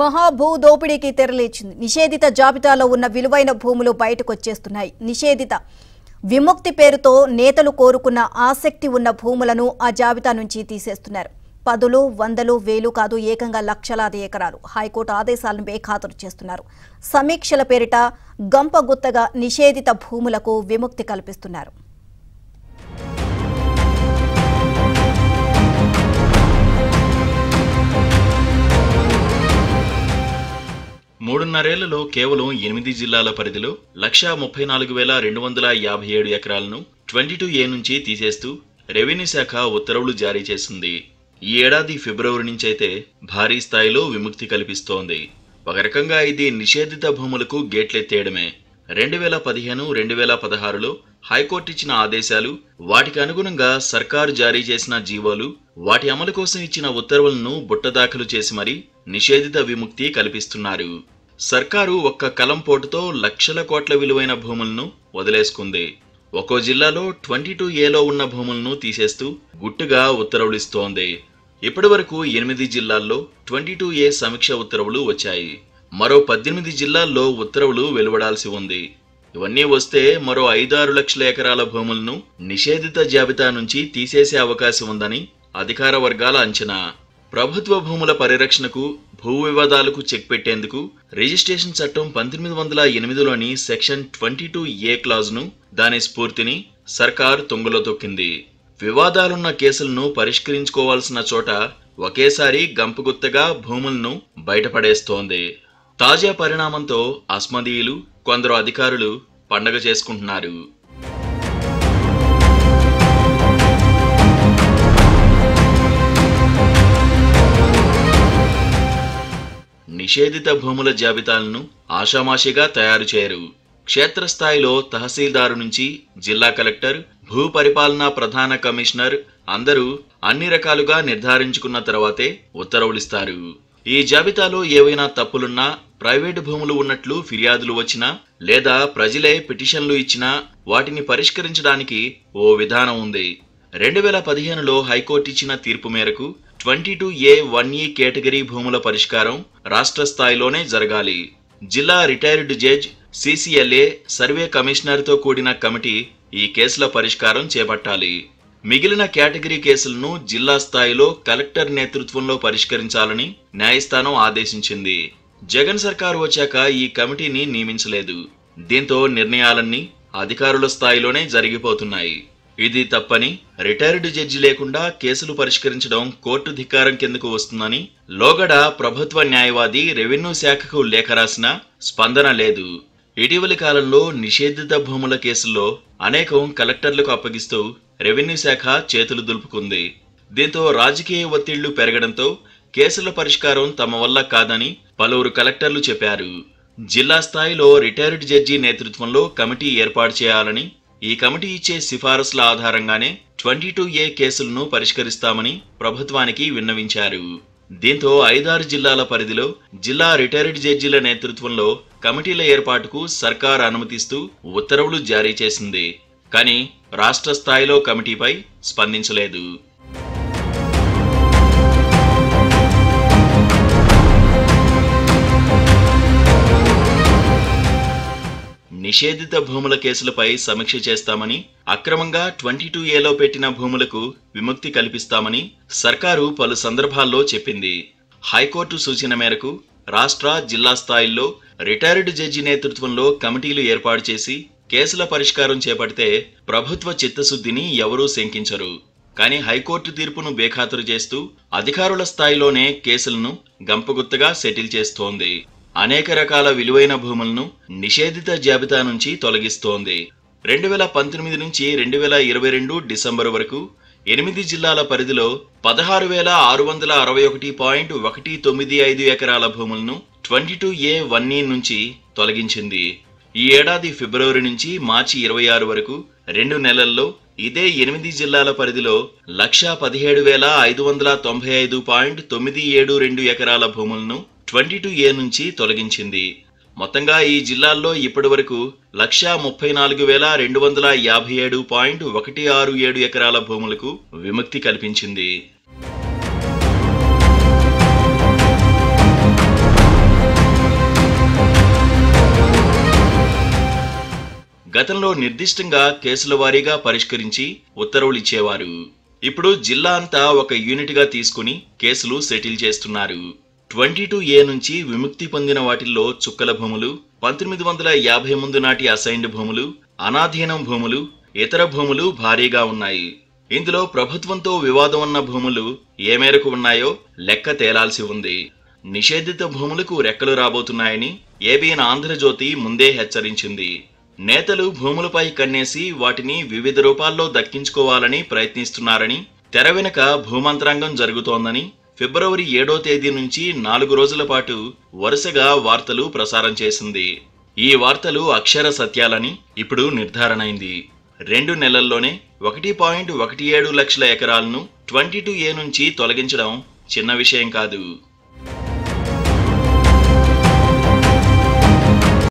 మహాభూ దోపిడీకి తెరలేచింది నిషేధిత జాబితాలో ఉన్న విలువైన భూములు బయటకు వచ్చేస్తున్నాయి నిషేధిత విముక్తి పేరుతో నేతలు కోరుకున్న ఆసక్తి ఉన్న భూములను ఆ జాబితా నుంచి తీసేస్తున్నారు పదులు వందలు వేలు కాదు ఏకంగా లక్షలాది ఎకరాలు హైకోర్టు ఆదేశాలను బేఖాతరు చేస్తున్నారు సమీక్షల పేరిట గంపగుత్తగా నిషేధిత భూములకు విముక్తి కల్పిస్తున్నారు మూడున్నరేళ్లలో కేవలం ఎనిమిది జిల్లాల పరిధిలో లక్షా ముప్పై నాలుగు వేల రెండు వందల యాభై ఏడు ఎకరాలను ట్వంటీ టూ ఏ నుంచి తీసేస్తూ రెవెన్యూ శాఖ ఉత్తర్వులు జారీ చేసింది ఈ ఏడాది ఫిబ్రవరి నుంచైతే భారీ స్థాయిలో విముక్తి కల్పిస్తోంది ఒక రకంగా ఇది నిషేధిత భూములకు గేట్లెత్తేయడమే రెండు వేల పదిహేను రెండు వేల పదహారులో హైకోర్టు ఇచ్చిన ఆదేశాలు వాటికి అనుగుణంగా సర్కారు జారీ చేసిన జీవోలు వాటి అమలు కోసం ఇచ్చిన ఉత్తర్వులను బుట్టదాఖలు చేసి మరీ నిషేధిత విముక్తి కల్పిస్తున్నారు సర్కారు ఒక్క కలం పోటుతో లక్షల కోట్ల విలువైన భూములను వదిలేసుకుంది ఒక్కో జిల్లాలో ట్వంటీ టూ ఏలో ఉన్న భూములను తీసేస్తూ గుట్టుగా ఉత్తర్వులిస్తోంది ఇప్పటి వరకు ఎనిమిది జిల్లాల్లో ట్వంటీ టూ ఏ సమీక్ష ఉత్తర్వులు వచ్చాయి మరో పద్దెనిమిది జిల్లాల్లో ఉత్తర్వులు వెలువడాల్సి ఉంది ఇవన్నీ వస్తే మరో ఐదారు లక్షల ఎకరాల భూములను నిషేధిత జాబితా నుంచి తీసేసే అవకాశం ఉందని అధికార వర్గాల అంచనా ప్రభుత్వ భూముల పరిరక్షణకు భూ వివాదాలకు చెక్ పెట్టేందుకు రిజిస్ట్రేషన్ చట్టం పంతొమ్మిది వందల ఎనిమిదిలోని సెక్షన్ ట్వంటీ టూ ఏ క్లాజ్ను దాని స్ఫూర్తిని సర్కార్ తొంగులో తొక్కింది వివాదాలున్న కేసులను పరిష్కరించుకోవాల్సిన చోట ఒకేసారి గంపగుత్తగా భూములను బయటపడేస్తోంది తాజా పరిణామంతో అస్మదీయులు కొందరు అధికారులు పండగ చేసుకుంటున్నారు నిషేధిత భూముల జాబితాలను ఆషామాషిగా తయారు చేయరు క్షేత్రస్థాయిలో తహసీల్దారు నుంచి జిల్లా కలెక్టర్ భూ పరిపాలనా ప్రధాన కమిషనర్ అందరూ అన్ని రకాలుగా నిర్ధారించుకున్న తర్వాతే ఉత్తర్వులిస్తారు ఈ జాబితాలో ఏవైనా తప్పులున్నా ప్రైవేటు భూములు ఉన్నట్లు ఫిర్యాదులు వచ్చినా లేదా ప్రజలే పిటిషన్లు ఇచ్చినా వాటిని పరిష్కరించడానికి ఓ విధానం ఉంది రెండు వేల పదిహేనులో హైకోర్టు ఇచ్చిన తీర్పు మేరకు ట్వంటీ టూ ఏ వన్ ఈ కేటగిరీ భూముల పరిష్కారం రాష్ట్ర స్థాయిలోనే జరగాలి జిల్లా రిటైర్డ్ జడ్జ్ సిసిఎల్ఏ సర్వే కమిషనర్తో కూడిన కమిటీ ఈ కేసుల పరిష్కారం చేపట్టాలి మిగిలిన కేటగిరీ కేసులను జిల్లా స్థాయిలో కలెక్టర్ నేతృత్వంలో పరిష్కరించాలని న్యాయస్థానం ఆదేశించింది జగన్ సర్కారు వచ్చాక ఈ కమిటీని నియమించలేదు దీంతో నిర్ణయాలన్నీ అధికారుల స్థాయిలోనే జరిగిపోతున్నాయి ఇది తప్పని రిటైర్డ్ జడ్జి లేకుండా కేసులు పరిష్కరించడం కోర్టు ధిక్కారం కిందకు వస్తుందని లోగడ ప్రభుత్వ న్యాయవాది రెవెన్యూ శాఖకు లేఖ రాసిన స్పందన లేదు ఇటీవలి కాలంలో నిషేధిత భూముల కేసుల్లో అనేకం కలెక్టర్లకు అప్పగిస్తూ రెవెన్యూ శాఖ చేతులు దులుపుకుంది దీంతో రాజకీయ ఒత్తిళ్లు పెరగడంతో కేసుల పరిష్కారం తమ వల్ల కాదని పలువురు కలెక్టర్లు చెప్పారు జిల్లా స్థాయిలో రిటైర్డ్ జడ్జి నేతృత్వంలో కమిటీ ఏర్పాటు చేయాలని ఈ కమిటీ ఇచ్చే సిఫారసుల ఆధారంగానే ట్వంటీ టూ ఏ కేసులను పరిష్కరిస్తామని ప్రభుత్వానికి విన్నవించారు దీంతో ఐదారు జిల్లాల పరిధిలో జిల్లా రిటైర్డ్ జడ్జీల నేతృత్వంలో కమిటీల ఏర్పాటుకు సర్కార్ అనుమతిస్తూ ఉత్తర్వులు జారీ చేసింది కానీ రాష్ట్ర స్థాయిలో కమిటీపై స్పందించలేదు నిషేధిత భూముల కేసులపై సమీక్ష చేస్తామని అక్రమంగా ట్వంటీ టూ ఏలో పెట్టిన భూములకు విముక్తి కల్పిస్తామని సర్కారు పలు సందర్భాల్లో చెప్పింది హైకోర్టు సూచన మేరకు రాష్ట్ర జిల్లా స్థాయిల్లో రిటైర్డ్ జడ్జి నేతృత్వంలో కమిటీలు ఏర్పాటు చేసి కేసుల పరిష్కారం చేపడితే ప్రభుత్వ చిత్తశుద్ధిని ఎవరూ శంకించరు కానీ హైకోర్టు తీర్పును బేఖాతరు చేస్తూ అధికారుల స్థాయిలోనే కేసులను గంపగుత్తగా సెటిల్ చేస్తోంది అనేక రకాల విలువైన భూములను నిషేధిత జాబితా నుంచి తొలగిస్తోంది రెండు వేల పంతొమ్మిది నుంచి రెండు వేల ఇరవై రెండు డిసెంబర్ వరకు ఎనిమిది జిల్లాల పరిధిలో పదహారు వేల ఆరు వందల అరవై ఒకటి పాయింట్ ఒకటి తొమ్మిది ఐదు ఎకరాల భూములను ట్వంటీ టూ ఏ వన్ నుంచి తొలగించింది ఈ ఏడాది ఫిబ్రవరి నుంచి మార్చి ఇరవై ఆరు వరకు రెండు నెలల్లో ఇదే ఎనిమిది జిల్లాల పరిధిలో లక్షా పదిహేడు వేల ఐదు వందల తొంభై ఐదు పాయింట్ తొమ్మిది ఏడు రెండు ఎకరాల భూములను ట్వంటీ టూ ఏ నుంచి తొలగించింది మొత్తంగా ఈ జిల్లాల్లో ఇప్పటి వరకు లక్షా ముప్పై నాలుగు వేల రెండు వందల యాభై ఏడు పాయింట్ ఒకటి ఆరు ఏడు ఎకరాల భూములకు విముక్తి కల్పించింది గతంలో నిర్దిష్టంగా కేసుల వారీగా పరిష్కరించి ఉత్తర్వులు ఇచ్చేవారు ఇప్పుడు జిల్లా అంతా ఒక యూనిట్గా తీసుకుని కేసులు సెటిల్ చేస్తున్నారు ట్వంటీ టూ ఏ నుంచి విముక్తి పొందిన వాటిల్లో చుక్కల భూములు పంతొమ్మిది వందల యాభై ముందు నాటి అసైన్డ్ భూములు అనాధీనం భూములు ఇతర భూములు భారీగా ఉన్నాయి ఇందులో ప్రభుత్వంతో వివాదం ఉన్న భూములు ఏ మేరకు ఉన్నాయో లెక్క తేలాల్సి ఉంది నిషేధిత భూములకు రెక్కలు రాబోతున్నాయని ఏబిఎన్ ఆంధ్రజ్యోతి ముందే హెచ్చరించింది నేతలు భూములపై కన్నేసి వాటిని వివిధ రూపాల్లో దక్కించుకోవాలని ప్రయత్నిస్తున్నారని తెర వెనుక భూమంత్రాంగం జరుగుతోందని ఫిబ్రవరి ఏడో తేదీ నుంచి నాలుగు రోజుల పాటు వరుసగా వార్తలు ప్రసారం చేసింది ఈ వార్తలు అక్షర సత్యాలని ఇప్పుడు నిర్ధారణైంది రెండు నెలల్లోనే ఒకటి పాయింట్ ఒకటి ఏడు లక్షల ఎకరాలను ట్వంటీ టూ ఏ నుంచి తొలగించడం చిన్న విషయం కాదు